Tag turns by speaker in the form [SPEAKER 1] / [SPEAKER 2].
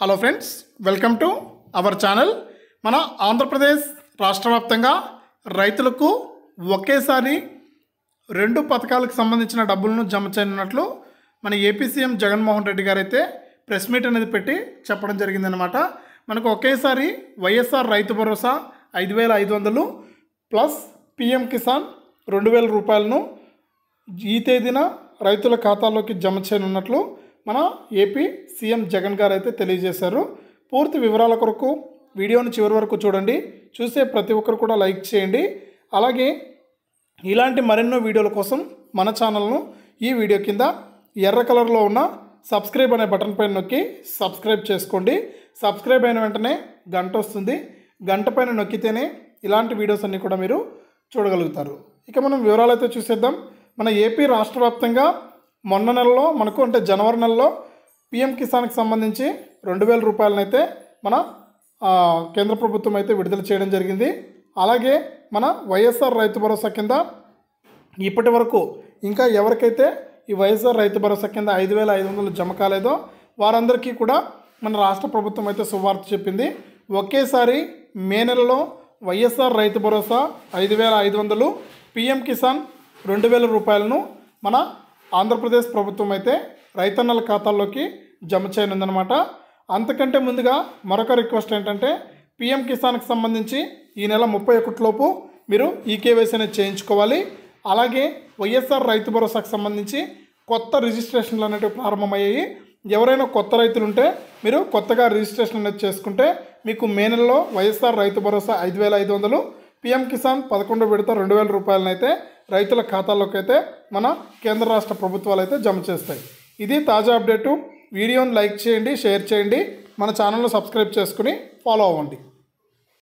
[SPEAKER 1] hello friends welcome to our channel మన ఆంధ్రప్రదేశ్ రాష్ట్ర వ్యాప్తంగా రైతులకు ఒకేసారి రెండు పథకాలకు సంబంధించిన డబ్బులను జమ చేయనున్నట్లు మన ఏపీ సీఎం జగన్మోహన్ రెడ్డి గారు అయితే ప్రెస్ మీట్ అనేది పెట్టి చెప్పడం జరిగిందనమాట మనకు ఒకేసారి వైఎస్ఆర్ రైతు భరోసా ఐదు వేల ఐదు వందలు ప్లస్ పిఎం కిసాన్ రెండు వేల రూపాయలను ఈ తేదీన రైతుల ఖాతాలోకి జమ చేయనున్నట్లు మన ఏపీ సీఎం జగన్ గారు అయితే తెలియజేశారు పూర్తి వివరాల కొరకు వీడియోను చివరి వరకు చూడండి చూసే ప్రతి ఒక్కరు కూడా లైక్ చేయండి అలాగే ఇలాంటి మరెన్నో వీడియోల కోసం మన ఛానల్ను ఈ వీడియో కింద ఎర్ర కలర్లో ఉన్న సబ్స్క్రైబ్ అనే బటన్ పైన నొక్కి సబ్స్క్రైబ్ చేసుకోండి సబ్స్క్రైబ్ అయిన వెంటనే గంట వస్తుంది గంట పైన నొక్కితేనే ఇలాంటి వీడియోస్ అన్నీ కూడా మీరు చూడగలుగుతారు ఇక మనం వివరాలైతే చూసేద్దాం మన ఏపీ రాష్ట్ర వ్యాప్తంగా మొన్న నెలలో మనకు అంటే జనవరి నెలలో పిఎం కిసాన్కి సంబంధించి రెండు వేల రూపాయలనైతే మన కేంద్ర ప్రభుత్వం అయితే విడుదల చేయడం జరిగింది అలాగే మన వైఎస్ఆర్ రైతు భరోసా కింద ఇప్పటి వరకు ఇంకా ఎవరికైతే ఈ వైఎస్ఆర్ రైతు భరోసా కింద ఐదు వేల ఐదు వందలు జమ కాలేదో వారందరికీ కూడా మన రాష్ట్ర ప్రభుత్వం అయితే శుభార్త చెప్పింది ఒకేసారి మే నెలలో వైఎస్ఆర్ రైతు భరోసా ఐదు వేల ఐదు వందలు పిఎం కిసాన్ రెండు వేల రూపాయలను మన ఆంధ్రప్రదేశ్ ప్రభుత్వం అయితే రైతన్నల ఖాతాల్లోకి జమ చేయనుందనమాట అంతకంటే ముందుగా మరొక రిక్వెస్ట్ ఏంటంటే పిఎం కిసాన్కి సంబంధించి ఈ నెల ముప్పై ఒకటిలోపు మీరు ఈ కేవైసీ అనేది చేయించుకోవాలి అలాగే వైఎస్ఆర్ రైతు భరోసాకు సంబంధించి కొత్త రిజిస్ట్రేషన్లు అనేవి ప్రారంభమయ్యాయి ఎవరైనా కొత్త రైతులు ఉంటే మీరు కొత్తగా రిజిస్ట్రేషన్ అనేది చేసుకుంటే మీకు మే నెలలో వైఎస్ఆర్ రైతు భరోసా ఐదు వేల ఐదు వందలు పిఎం కిసాన్ పదకొండు విడత రెండు వేల రూపాయలనైతే రైతుల ఖాతాల్లోకి అయితే మన కేంద్ర రాష్ట్ర ప్రభుత్వాలు అయితే జమ చేస్తాయి ఇది తాజా అప్డేటు వీడియోని లైక్ చేయండి షేర్ చేయండి మన ఛానల్ను సబ్స్క్రైబ్ చేసుకుని ఫాలో అవ్వండి